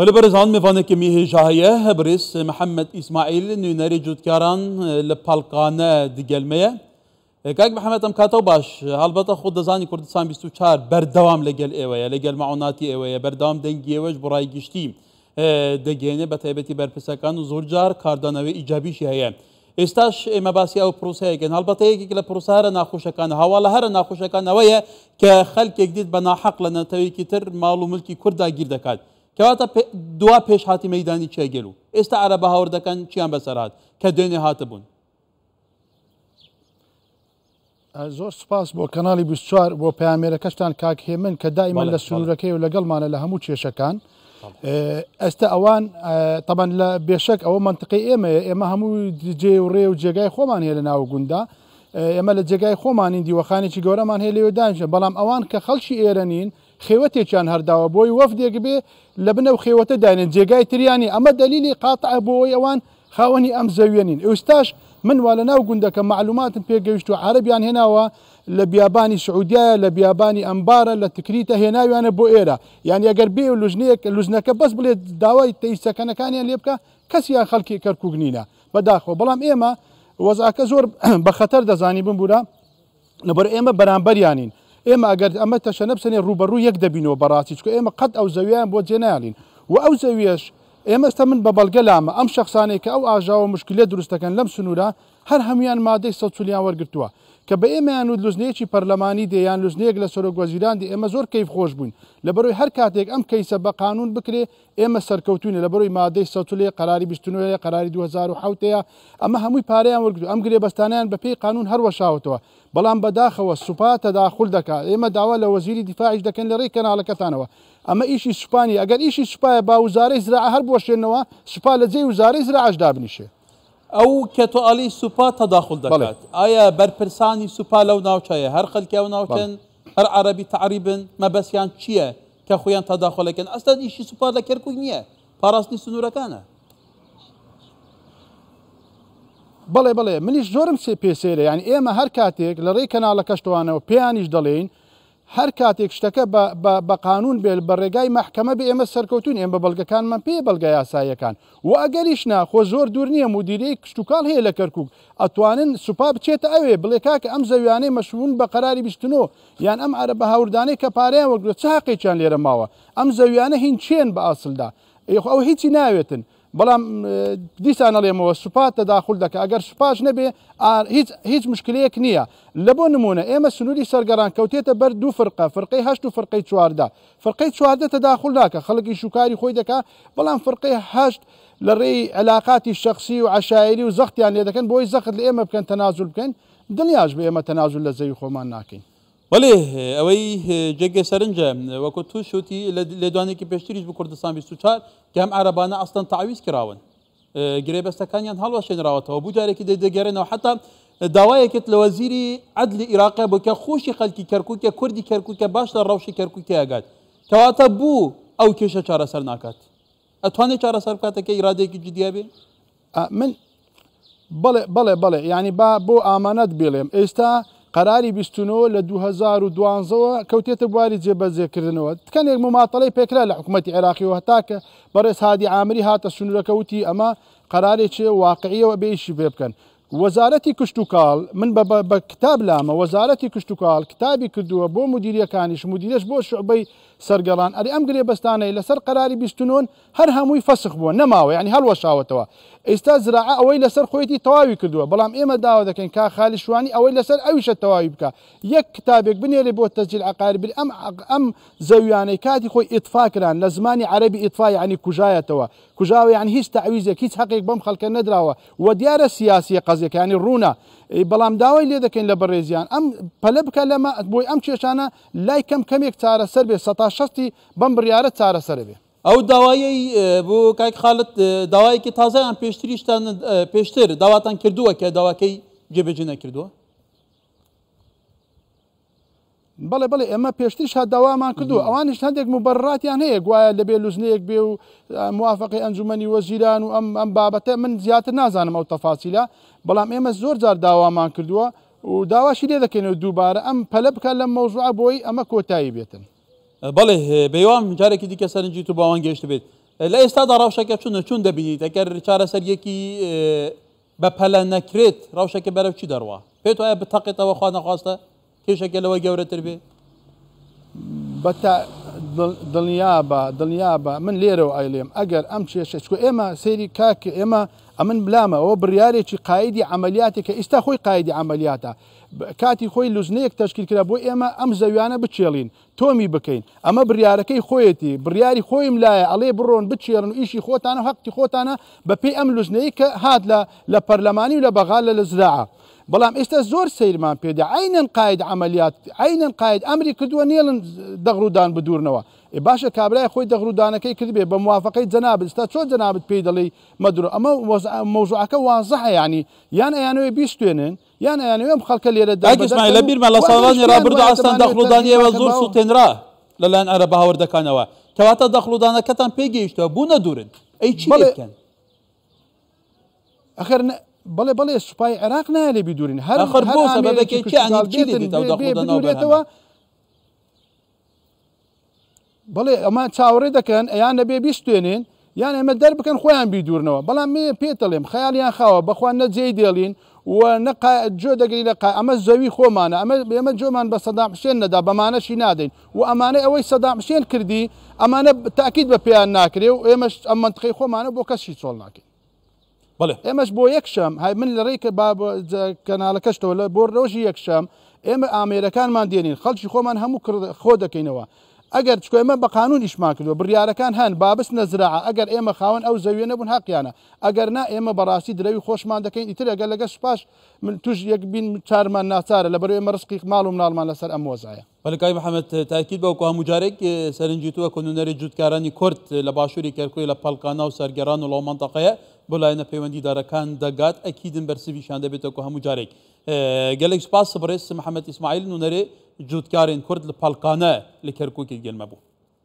ولبرزان مفانكميه جاهية بريس محمد إسماعيل نوناري جودكاران لبالقانة دقلمية كاك محمد ام كاتو باش البته خود زاني كردستان 24 بردوام لگل ايوه لگل معوناتي ايوه بردوام دنگي ايوه براي گشتي دگينه بتيبتي برپسکان زور جار کاردانه و ایجابی هي استاش ام باسي او پروسه گن البته يك گله پروسه هر ناخوشکان حواله هر ناخوشکان اويه که خلق جديد بنا حق لنا توي كتر مالو ملكي كردا گير دكات کەواتە دوا پێش هاتی مەدانی چێگەل و ئێستا ئارە بە هاوردەکان چیان بەسەرات کە دوێنێ هاتە بوون زۆر سپاس بۆ کەنالی 24 بۆ پامێرە کەشتان کاک هێمن کە دایمەن لە سنوورەکەی و لەگەڵمانە لە هەموو کێشەکان ئێستا ئەوان تەبەن لە بێشک ئەوە منطقی ئێمە ئێمە هەموو جێ و ڕێ و جێگای خۆمان هەیە لە ناو گوندا ئێمە لە جێگای خۆمانین دیوەخانێکی گەورەمان هەیە لێوە دانیشە بەڵام ئەوان کە خەڵکی ئێرەنین خێوەتێکیان هەرداوە بۆی وەفدێک بێ لە بنە و خێوەتە داێن جێگای تریانی ئەمە دلیلی قاتع بۆەوەی ئەوان خاوەنی ئەم زەویێنین ئێستاش من وا لە ناو گوندەکە معلوماتم پێگەیشت و عربیان هێناوە لە بیابانی سعودیایە لە بیابانی ئەمبارە لە تکریتە هێناویانە بۆ ئێرە یان ئەگەر بێ و لوژنەیەک لوژنەکە بەس بڵێت داوای تەیسەکەنەکانیان لێ بکە کەسیان خەڵکی کەرکگنینە بەداخۆ بەڵام ئێمە وەزاکە زۆر بە خەتەر دەزانی بمبورە لەبەر ئێمە بەرامبەریانین ئێمە ئەگەر ئەمە تەشەنە بسێنێ ڕوبەڕوو یەک دەبینەوە بەڕاستی چکە ئێمە قەت ئەو زەویان بۆ جێنالین و ئەو زەویش ئێمەستا من بە بەڵگەلامە ئەم شخصانێک کە ئەو ئاژاوە مشکلە دروستەکەن لەم سنوورە هەر هەمویان مادەی سەچولیان وەرگتووە کە بە ئێمەیان و دلوزنێکی پەرلەمانی دەیان لوزنەیەک لە سەرۆگوەزیراندی ئێمە زۆر کەیف خۆش بووین لە بەرۆی هەر کاتێک ئەم کەیسە بە قانون بکرێ ئێمە سەرکەوتونە لە بەرۆی مادەی سەتولێ قراری بیستنوەیە قراری 2010 ئەمە هەمووی پارەیان وەرگتو ئەم گرێ بەستانیان بە پێی قانون هەروەشاوتەوە بەڵام بەداخەوە سوپاتە داخل دەکات ئێمە داوا لە وەزیری دیفاعش دەکەن لە ڕێی کەناڵەکەتانەوە اما ئیشی اسبانيا اگر ئیشی سوپایە با زراعه هر زي زراع زراعه بۆشێنەوە سوپا او كتو علي سپا تداخل دكات کێتۆعالی سوپا تەداخل دەکات ئایا بەرپرسانی سوپا لەو ناوچەیە هەر خەلکیا و ناوچەن هەر عربی تعریبن مەبەسیان چییە کە خۆیان تەداخۆلەکەن ئەستا ئیشی سوپا لە کەرکک نییە پاراستنی سنوورەکانە بله بله منیش زۆرم سێ پێسێرە یعنی ئێمە هەر کاتێک لە ڕێی کەناڵە کەشتوانەوە پێیانیش دەڵێن هەر کاتێک شتەکە بە قانون بێت بە ڕێگای محکەمە بە ئێمە سەرکەوتون ئێم بە بەڵگەکانمان پێ بەڵگە یاسایەکان و ئەگەریش ناخۆ زۆر دوور نییە مدیرەی کشتتوکال هەیە لە کەرکک ئەتوانن سوپا بچێتە ئەوێ بڵێ کاکە ئەم زەویانەی مەشون بە قراری بیستنەوە یان ئەم عرە بە هاوردانەی کە پارەیان وەگرۆ چاقییان لێرە ماوە ئەم زەویانە هین چێن بە ئاسلدا یخ ئەو هیچی ناوێتن بەڵام دیسان ئەڵێمەوە سوپات تەداخل دەکە ئەگەر سوپاش نەبێ هیچ هیچ مشکلەیەک نییە لە بۆ نمونە ئێمە سنووری سەرگەران کەوتێتە بەر دوو فرقە فرقەی هەشت و فرقەی چواردا فرقەی چواردە تەداخل ناکە خەڵکی شوکاری خۆی دەکا بەڵام فرقەی هەشت لە ڕێی علااقاتی شخصی و عشاعری و زەختیان لێ دەکەن بۆی زەخت لە ئێمە بکەن تەنازول بکەن دڵیاش بە ئێمە تەنازول لە زەوی خۆمان ناکەین وەێ ئەوەی جێگە سەرنجە وەکو تو شوتی لە دوانێکی پێشتریش بە کوردستان 24 گەم عربانە ئەستان تاویز کراون گرێبەستەکانیان هەڵوە شێنراوەتەوە بجارێکی دەدەگەرێنەوە حتا داوایەکت لە وەزیری عدلی عراقە بکە خۆشی خەلکی کەرکووکە کوردی کەرکووکە باش لە ڕەوشی کەرکووکیاگات کەواتە بوو ئەو کێشە چارەسەر ناکات ئەتوانێت چارەسەر کاتەکە ایرادێکی جدیابێ من بڵێ بڵێ بڵێ ینی با بۆ ئامانەت بێڵێم ئێستا قەراری بیستنەوە لە 2012ەوە کەوتێتە بواری جێبەجێکردنەوە تکەنێک مماتەڵی پێکرا لە حکوومەتتی عێراقیەوە هەتاکە بەڕێز هادی ئامری هاتە سنوورەکەوتی ئەمە قرارێکی واقعیەوە بێشی بێ بکەن وەزارەتی کشت و کاڵ من بە کتاب لامە وەزارەتی کشت و کاڵ کتابی کردووە بۆ مدیریەکانیش مدیرش بۆ شعبەی سەرگەڵان ئەری ئەم گرێ بەستانەی لەسەر قراری بیستنۆن هەر هەمووی فەسخ بووە نەماوە ینی هەڵوەشاوتەوە ئێستا زراع ئەوەی لەسەر خۆیەتی تەواوی کردووە بەڵام ئێمە داوا دەکەین کا خالیشوانی ئەوەی لەسەر ئەویشە تەواوی بکە یەک کتابێک بنێرێ بۆ تەجیل عقاربر ئەم ئەم زەویانەی کاتی خۆی ئیتفاکران لە زمانی عەربی ئیتفای عنی کوژایەتەوە کوژاویان هیچ تعویزێک هیچ حقێک بەم خەڵکە نەدراوە و دیارە سیاسی قەزیەکانی ڕوونا بەڵام داوای لێ دەکەین لە بەڕێزیان ئەم پەلە بکە لەمە بۆی ئەم کێشانە لای کەم کەمێک چارەسەر بێ سە شی بەم بڕیاە چارەسەر بێ ئەو داوایی بۆ کاک خاڵت داوایکی تازایان پێشتریشتان پێشتر داواتان کردووە کە داواکەی جێبەجێ نەکردووە بەڵێ بڵێ ئێمە پێشتیش هەداوامان کردو ئەوانش هەندێک مبڕاتیان هەیە گوایە لەبێ لوزنەیەک بێ و موواافقی ئەنجومی وەزیران و ئەم ئەم بابەتە من زیاتر نازانم ئەو تەفاسیلا بەڵام ئێمە زۆر جار داوامان کردووە و داواشی لێ دەکەینەوە دووبارە ئەم پەلە بکە لە مەوزوع بۆی ئەمە کۆتایی بێتن بەڵێ بێوام جارێکی دیکە سەرنجی تو باوان گەشت بێت لە ئێستادا ڕاوشەکە چونە چون دەبینیت ئەگەر چارەسەریەکی بە پەلە نەکرێت ڕاوشەکە بەرەو چی دەڕوە پێت وایە بتەقێتەوە خوا نەخواستە کێشەکە لەوە گەورەتر بێ دڵنیا بە دڵنیا بە من لێرەوە ئایلێم ئەگەر ئەم چێشەچکو ئێمە سەیری کاکە ئێمە ئەمن بلامەوە بریارێکی قایدی عملیاتێکە ئێستا خۆی قایدی عملیاتە کاتی خۆی لوزنەیەک تشکیلکرا بۆ ئێمە ئەم زەویانە بچێڵین تۆمی بکەین ئەمە بریارەکەی خۆیەتی بریاری خۆیم لایە ئەڵێ بڕۆن بچێڕن و ئیشی خۆتانە حەقتی خۆتانە بەپی ئەم لوزنەی کە هات لە پەرلەمانی و لە بەغا لە لەزراعە بەڵام ئێستا زۆر سیرمان پێدا عینەن قاید عملیات عینەن قاید ئەمری کردووە نێڵن دەغڕودان بدورنەوە ێ باشە کابرای خۆی دەغڕودانەکەی کردبێ بە موواافەکەی جەنابستا چۆ جەنابت پێی دەڵی مەدرو ئەمە مۆژعەکە وازەحە ینی يعني. یان ئەیانەوەی بیش توێنن یان ئەیانەوەم خەڵکە لێرە داگەسمای لە بیرمە لە ساڵانی رابردا ئاستان دەخڵودانیەوە زۆر سوتێنرا لەلایەن ئەرە باوەردەکانەوە کەواتە دەخڵودانەکەتان پێگەیشتە بوونە دوورن ئەی چی بڵێن؟ ئەخر بڵێ بڵێ سوپای عراق نایە لێبی دورین هەر بەکەیتەوە بڵێ ئەمە چاوەڕێ دەکەن ئەیان نەبێ بیستێنین یان ئەمە دەر بکەن خۆیان بیدورنەوە بەڵام مێ پێتەڵێم خەیالیان خاوە بەخوا نەجێی دێڵین و نەقا جۆ دەگەی لە ئەمە زەوی خۆمانە ئەمە ئێمە جۆمان بە سەدام شێن نەدا بەمانەشی نادەین و ئەمانە ئەوەی سەدام شێن کردی ئەمانە تاکیید بە پێیان ناکرێ و ئێمە ئەمەندخی خۆمانە بۆ کەسی چۆڵ ناکەین بڵێ ئێمەش بۆ یەکشەم های من لە ڕێککە کەناڵەکەشتەوە لە بۆ ڕۆژی یەکشەم ئێمە ئامێرەکانمان دێنین خەڵکی خۆمان هەموو خۆ دەکەینەوە ئەگەر چکۆ ئمە بە قانون ئیشما کردوە بریارەکان هەن بابست نەزرا ئەگەر ئێمە خاون ئەو زەویە نەبوون حقییانە ئەگەر نا ئێمە بەڕاستی درەوی خۆشمان دەکەین ئیتر ئەگەر لەگە سوپاش من توش یەک بین چارمان ناچارە لە بەر ئێمە ڕسقی ماڵ و ناڵمان لەسەر ئەم وەزایە بەلکای محەممەد تاکیید بەوکو هەموجارێک سەرنجی تووە کۆنونەری جوتکارانی کورت لە باشووری کەرکۆی لە پەلکانە و سەرگەران و لەو منتەقەیە بۆ لایەنە پەیوەندی دارەکان دەگات ئەکیدن بەرسویشان دەبێتەوە هەموجارێک گەلێک سپاس بڕێ محەممەد ئیسماعیل نونەرێ جوودکارین کورد لە پاڵقانە لە کەرکۆکی